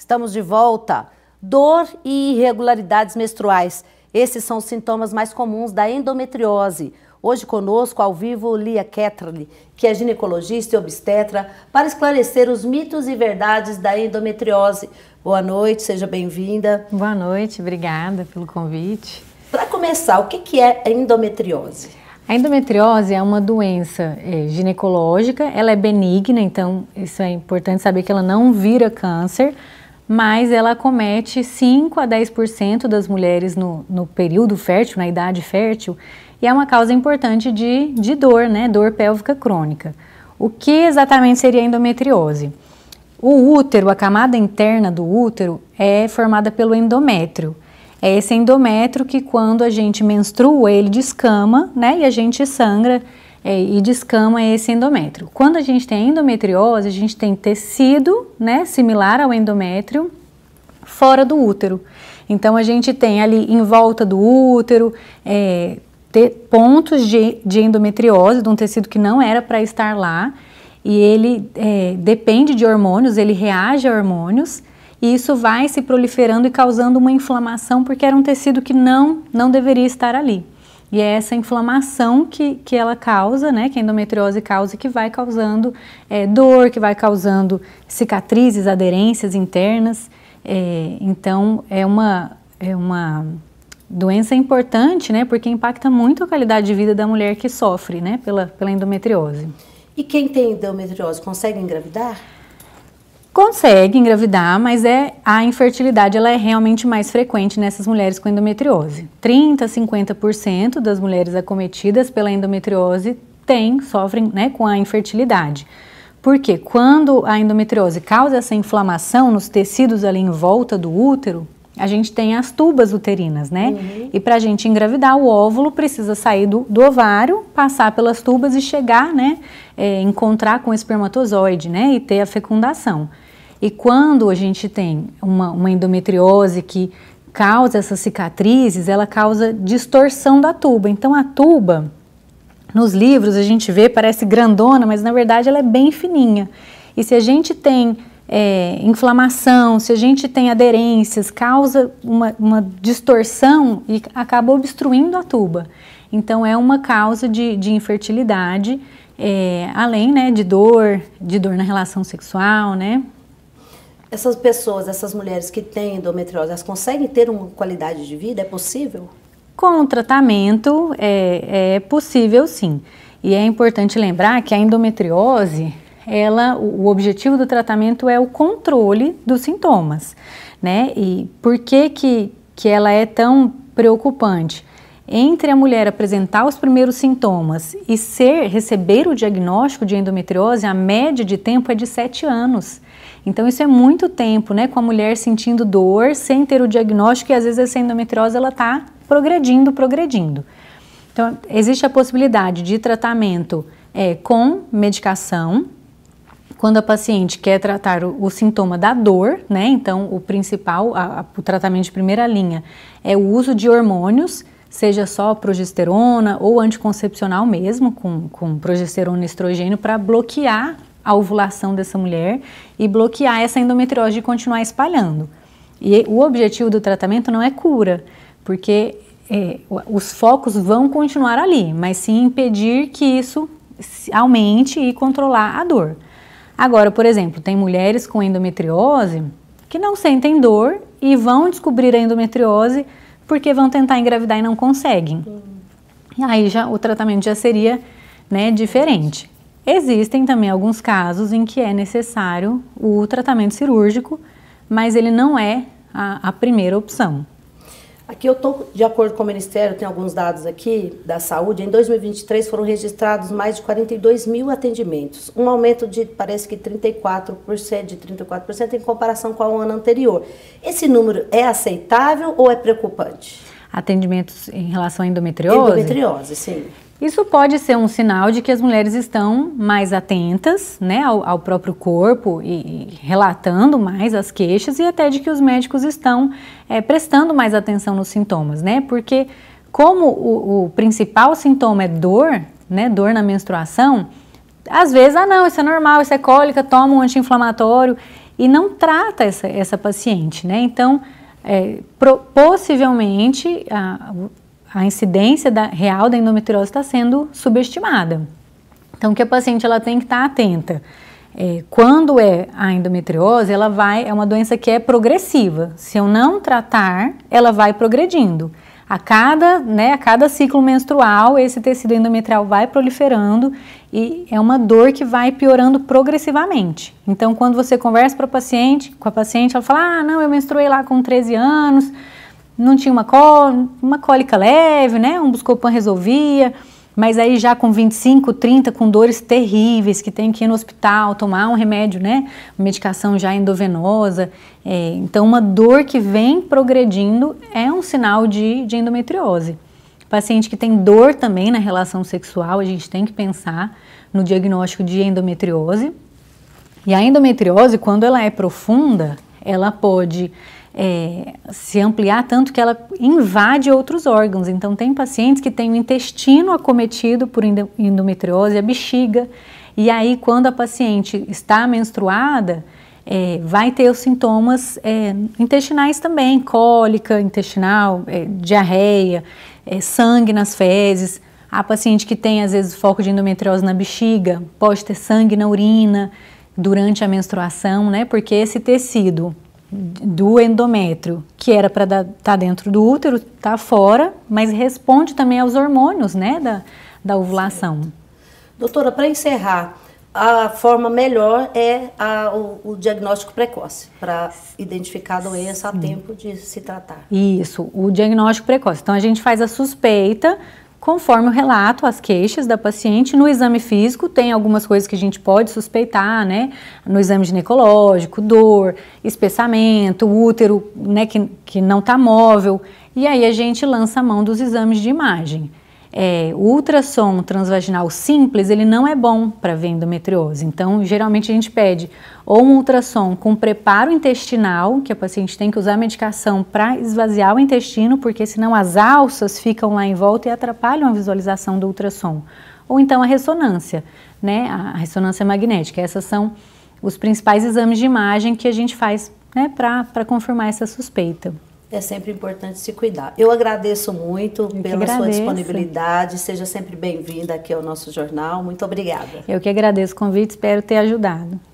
Estamos de volta. Dor e irregularidades menstruais. Esses são os sintomas mais comuns da endometriose. Hoje conosco, ao vivo, Lia Ketterly, que é ginecologista e obstetra, para esclarecer os mitos e verdades da endometriose. Boa noite, seja bem-vinda. Boa noite, obrigada pelo convite. Para começar, o que é endometriose? A endometriose é uma doença é, ginecológica, ela é benigna, então isso é importante saber que ela não vira câncer, mas ela comete 5 a 10% das mulheres no, no período fértil, na idade fértil, e é uma causa importante de, de dor, né? Dor pélvica crônica. O que exatamente seria a endometriose? O útero, a camada interna do útero, é formada pelo endométrio. É esse endométrio que, quando a gente menstrua, ele descama, né? E a gente sangra é, e descama esse endométrio. Quando a gente tem endometriose, a gente tem tecido né, similar ao endométrio fora do útero. Então a gente tem ali em volta do útero é, pontos de, de endometriose, de um tecido que não era para estar lá, e ele é, depende de hormônios, ele reage a hormônios e isso vai se proliferando e causando uma inflamação porque era um tecido que não não deveria estar ali. E é essa inflamação que, que ela causa, né, que a endometriose causa, que vai causando é, dor, que vai causando cicatrizes, aderências internas. É, então, é uma, é uma doença importante, né, porque impacta muito a qualidade de vida da mulher que sofre, né, pela, pela endometriose. E quem tem endometriose consegue engravidar? Consegue engravidar, mas é a infertilidade ela é realmente mais frequente nessas mulheres com endometriose. 30 a 50% das mulheres acometidas pela endometriose têm, sofrem né, com a infertilidade. Porque quando a endometriose causa essa inflamação nos tecidos ali em volta do útero, a gente tem as tubas uterinas, né? Uhum. E para a gente engravidar, o óvulo precisa sair do, do, ovário, passar pelas tubas e chegar, né? É, encontrar com o espermatozoide, né? E ter a fecundação. E quando a gente tem uma, uma endometriose que causa essas cicatrizes, ela causa distorção da tuba. Então a tuba, nos livros a gente vê, parece grandona, mas na verdade ela é bem fininha. E se a gente tem é, inflamação, se a gente tem aderências, causa uma, uma, distorção e acaba obstruindo a tuba. Então, é uma causa de, de infertilidade, é, além né, de dor, de dor na relação sexual, né? Essas pessoas, essas mulheres que têm endometriose, elas conseguem ter uma qualidade de vida? É possível? Com o tratamento, é, é possível sim. E é importante lembrar que a endometriose ela, o objetivo do tratamento é o controle dos sintomas, né? E por que que, que ela é tão preocupante? Entre a mulher apresentar os primeiros sintomas e ser receber o diagnóstico de endometriose, a média de tempo é de 7 anos. Então isso é muito tempo, né? Com a mulher sentindo dor sem ter o diagnóstico e às vezes essa endometriose ela está progredindo, progredindo. Então existe a possibilidade de tratamento é, com medicação quando a paciente quer tratar o, o sintoma da dor, né? Então, o principal, a, a, o tratamento de primeira linha é o uso de hormônios, seja só progesterona ou anticoncepcional mesmo, com, com progesterona e estrogênio, para bloquear a ovulação dessa mulher e bloquear essa endometriose de continuar espalhando. E o objetivo do tratamento não é cura, porque é, os focos vão continuar ali, mas sim impedir que isso aumente e controlar a dor. Agora, por exemplo, tem mulheres com endometriose que não sentem dor e vão descobrir a endometriose porque vão tentar engravidar e não conseguem. E uhum. aí já o tratamento já seria né, diferente. Existem também alguns casos em que é necessário o tratamento cirúrgico, mas ele não é a, a primeira opção. Aqui eu estou de acordo com o Ministério, tem alguns dados aqui da saúde. Em 2023 foram registrados mais de 42 mil atendimentos, um aumento de parece que 34%, de 34% em comparação com o ano anterior. Esse número é aceitável ou é preocupante? Atendimentos em relação à endometriose? Endometriose, sim. Isso pode ser um sinal de que as mulheres estão mais atentas né, ao, ao próprio corpo e, e, relatando mais as queixas e até de que os médicos estão é, prestando mais atenção nos sintomas, né? Porque como o, o principal sintoma é dor, né, dor na menstruação, às vezes, ah não, isso é normal, isso é cólica, toma um anti-inflamatório e não trata essa, essa paciente, né? Então, é, pro, possivelmente, a, a incidência da, real da endometriose está sendo subestimada. Então, que a paciente ela tem que estar tá atenta. É, quando é a endometriose, ela vai, é uma doença que é progressiva. Se eu não tratar, ela vai progredindo. A cada, né, a cada ciclo menstrual, esse tecido endometrial vai proliferando e é uma dor que vai piorando progressivamente. Então, quando você conversa para paciente, com a paciente, ela fala: "Ah, não, eu menstruei lá com 13 anos, não tinha uma, có uma cólica leve, né? Um Buscopan resolvia, mas aí já com 25, 30, com dores terríveis, que tem que ir no hospital, tomar um remédio, né? Medicação já endovenosa. É, então, uma dor que vem progredindo é um sinal de, de endometriose. Paciente que tem dor também na relação sexual, a gente tem que pensar no diagnóstico de endometriose. E a endometriose, quando ela é profunda, ela pode é, se ampliar tanto que ela invade outros órgãos. Então, tem pacientes que têm o intestino acometido por endometriose, a bexiga, e aí, quando a paciente está menstruada, é, vai ter os sintomas é, intestinais também, cólica intestinal, é, diarreia, é, sangue nas fezes. A paciente que tem, às vezes, foco de endometriose na bexiga, pode ter sangue na urina durante a menstruação, né? Porque esse tecido do endométrio, que era para estar tá dentro do útero, está fora, mas responde também aos hormônios, né, da, da ovulação. Certo. Doutora, para encerrar, a forma melhor é a, o, o, diagnóstico precoce, para identificar a doença Sim. a tempo de se tratar. Isso, o diagnóstico precoce. Então a gente faz a suspeita Conforme o relato, as queixas da paciente, no exame físico tem algumas coisas que a gente pode suspeitar, né? No exame ginecológico, dor, espessamento, útero, né, que, que não está móvel. E aí a gente lança a mão dos exames de imagem é, o ultrassom transvaginal simples ele não é bom para ver endometriose. Então, geralmente a gente pede ou um ultrassom com preparo intestinal, que a paciente tem que usar medicação para esvaziar o intestino, porque senão as alças ficam lá em volta e atrapalham a visualização do ultrassom. Ou então a ressonância, né? A ressonância magnética. Essas são os principais exames de imagem que a gente faz né, para confirmar essa suspeita é sempre importante se cuidar. Eu agradeço muito eu pela agradeço. sua disponibilidade. Seja sempre bem-vinda aqui ao nosso jornal. Muito obrigada. Eu que agradeço o convite, espero ter ajudado.